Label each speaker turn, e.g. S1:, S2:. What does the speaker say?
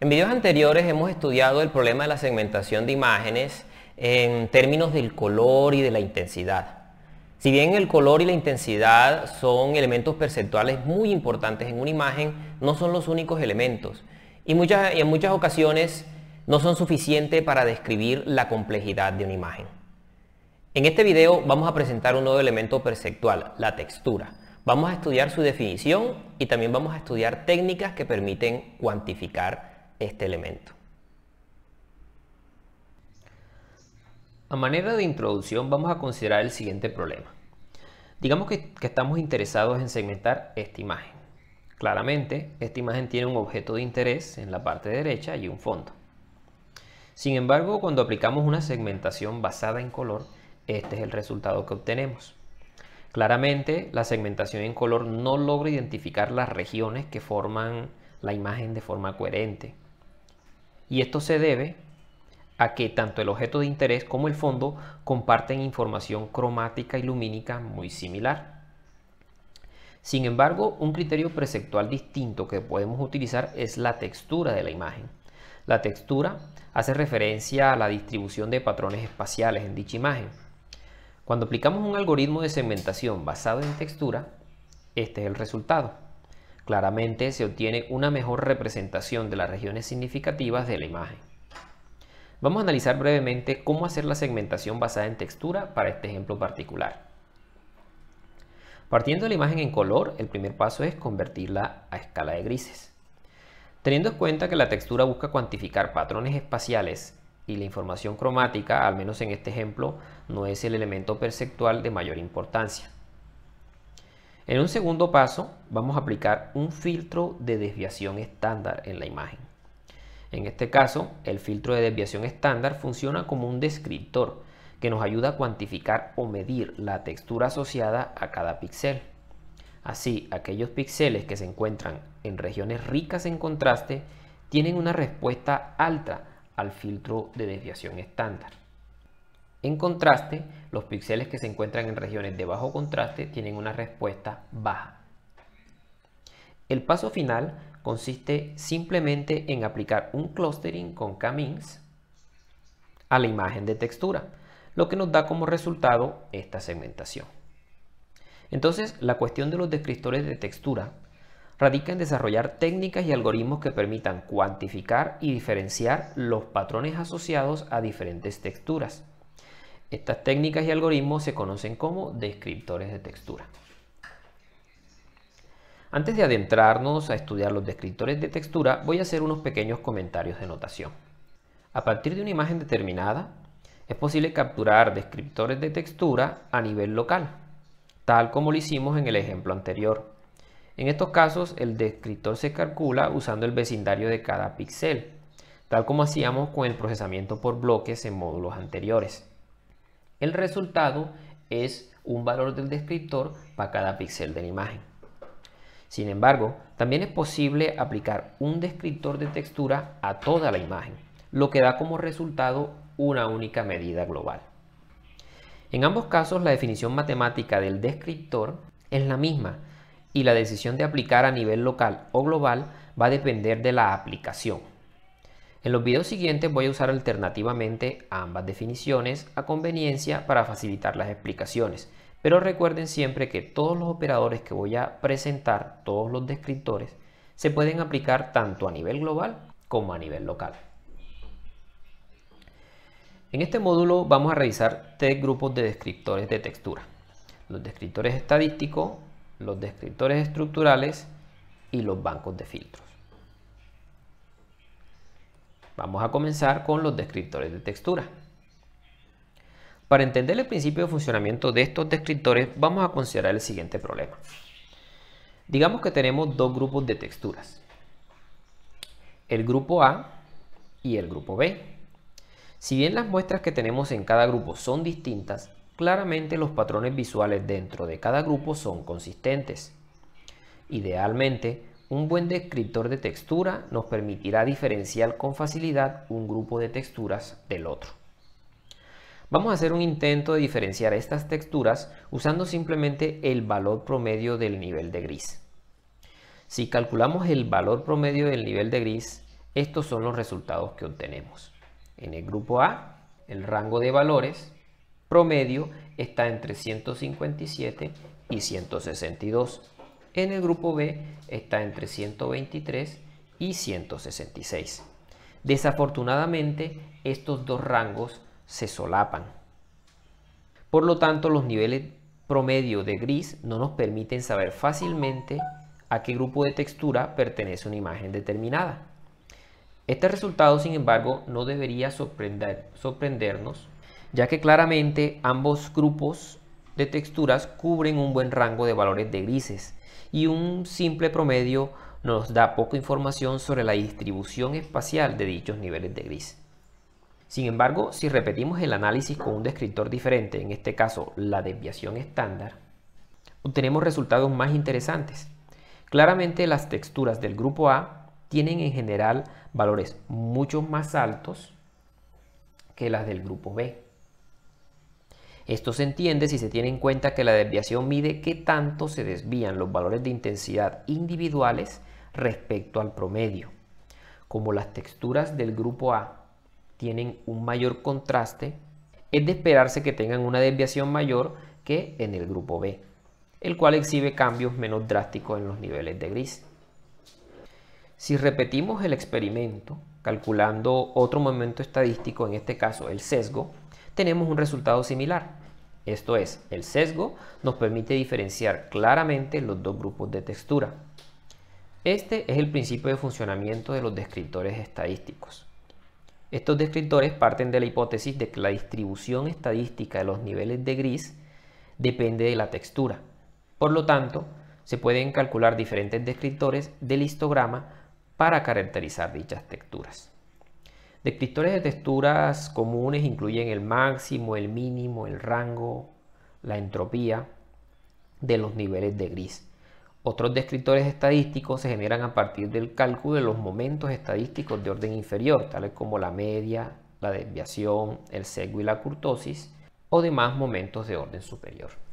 S1: En videos anteriores hemos estudiado el problema de la segmentación de imágenes en términos del color y de la intensidad. Si bien el color y la intensidad son elementos perceptuales muy importantes en una imagen, no son los únicos elementos. Y, en muchas ocasiones no son suficientes para describir la complejidad de una imagen. En este video vamos a presentar un nuevo elemento perceptual, la textura. Vamos a estudiar su definición y también vamos a estudiar técnicas que permiten cuantificar este elemento. A manera de introducción vamos a considerar el siguiente problema. Digamos que, estamos interesados en segmentar esta imagen. Claramente, esta imagen tiene un objeto de interés en la parte derecha y un fondo. Sin embargo, cuando aplicamos una segmentación basada en color, este es el resultado que obtenemos. Claramente, la segmentación en color no logra identificar las regiones que forman la imagen de forma coherente y esto se debe a que tanto el objeto de interés como el fondo comparten información cromática y lumínica muy similar. Sin embargo, un criterio preceptual distinto que podemos utilizar es la textura de la imagen. La textura hace referencia a la distribución de patrones espaciales en dicha imagen. Cuando aplicamos un algoritmo de segmentación basado en textura, este es el resultado. Claramente se obtiene una mejor representación de las regiones significativas de la imagen. Vamos a analizar brevemente cómo hacer la segmentación basada en textura para este ejemplo particular. Partiendo de la imagen en color, el primer paso es convertirla a escala de grises. Teniendo en cuenta que la textura busca cuantificar patrones espaciales y la información cromática, al menos en este ejemplo, no es el elemento perceptual de mayor importancia. En un segundo paso, vamos a aplicar un filtro de desviación estándar en la imagen. En este caso, el filtro de desviación estándar funciona como un descriptor que nos ayuda a cuantificar o medir la textura asociada a cada píxel. Así, aquellos píxeles que se encuentran en regiones ricas en contraste tienen una respuesta alta al filtro de desviación estándar. En contraste, los píxeles que se encuentran en regiones de bajo contraste tienen una respuesta baja. El paso final consiste simplemente en aplicar un clustering con K-means a la imagen de textura, lo que nos da como resultado esta segmentación. Entonces, la cuestión de los descriptores de textura radica en desarrollar técnicas y algoritmos que permitan cuantificar y diferenciar los patrones asociados a diferentes texturas estas técnicas y algoritmos se conocen como descriptores de textura. Antes de adentrarnos a estudiar los descriptores de textura, voy a hacer unos pequeños comentarios de notación. A partir de una imagen determinada, es posible capturar descriptores de textura a nivel local, tal como lo hicimos en el ejemplo anterior. En estos casos, el descriptor se calcula usando el vecindario de cada píxel, tal como hacíamos con el procesamiento por bloques en módulos anteriores. El resultado es un valor del descriptor para cada píxel de la imagen. Sin embargo, también es posible aplicar un descriptor de textura a toda la imagen, lo que da como resultado una única medida global. En ambos casos, la definición matemática del descriptor es la misma y la decisión de aplicar a nivel local o global va a depender de la aplicación. En los videos siguientes voy a usar alternativamente ambas definiciones a conveniencia para facilitar las explicaciones, pero recuerden siempre que todos los operadores que voy a presentar, todos los descriptores, se pueden aplicar tanto a nivel global como a nivel local. En este módulo vamos a revisar tres grupos de descriptores de textura. Los descriptores estadísticos, los descriptores estructurales y los bancos de filtros. Vamos a comenzar con los descriptores de textura. Para entender el principio de funcionamiento de estos descriptores, vamos a considerar el siguiente problema. Digamos que tenemos dos grupos de texturas, el grupo A y el grupo B. Si bien las muestras que tenemos en cada grupo son distintas, claramente los patrones visuales dentro de cada grupo son consistentes. Idealmente, un buen descriptor de textura nos permitirá diferenciar con facilidad un grupo de texturas del otro. Vamos a hacer un intento de diferenciar estas texturas usando simplemente el valor promedio del nivel de gris. Si calculamos el valor promedio del nivel de gris, estos son los resultados que obtenemos. En el grupo A, el rango de valores promedio está entre 157 y 162 en el grupo B está entre 123 y 166. Desafortunadamente, estos dos rangos se solapan. Por lo tanto, los niveles promedio de gris no nos permiten saber fácilmente a qué grupo de textura pertenece una imagen determinada. Este resultado, sin embargo, no debería sorprendernos, ya que claramente ambos grupos de texturas cubren un buen rango de valores de grises, y un simple promedio nos da poca información sobre la distribución espacial de dichos niveles de gris. Sin embargo, si repetimos el análisis con un descriptor diferente, en este caso la desviación estándar, obtenemos resultados más interesantes. Claramente las texturas del grupo A tienen en general valores mucho más altos que las del grupo B. Esto se entiende si se tiene en cuenta que la desviación mide qué tanto se desvían los valores de intensidad individuales respecto al promedio. Como las texturas del grupo A tienen un mayor contraste, es de esperarse que tengan una desviación mayor que en el grupo B, el cual exhibe cambios menos drásticos en los niveles de gris. Si repetimos el experimento, calculando otro momento estadístico, en este caso el sesgo, tenemos un resultado similar. Esto es, el sesgo nos permite diferenciar claramente los dos grupos de textura. Este es el principio de funcionamiento de los descriptores estadísticos. Estos descriptores parten de la hipótesis de que la distribución estadística de los niveles de gris depende de la textura. Por lo tanto, se pueden calcular diferentes descriptores del histograma para caracterizar dichas texturas. Descriptores de texturas comunes incluyen el máximo, el mínimo, el rango, la entropía de los niveles de gris. Otros descriptores estadísticos se generan a partir del cálculo de los momentos estadísticos de orden inferior, tales como la media, la desviación, el sesgo y la curtosis, o demás momentos de orden superior.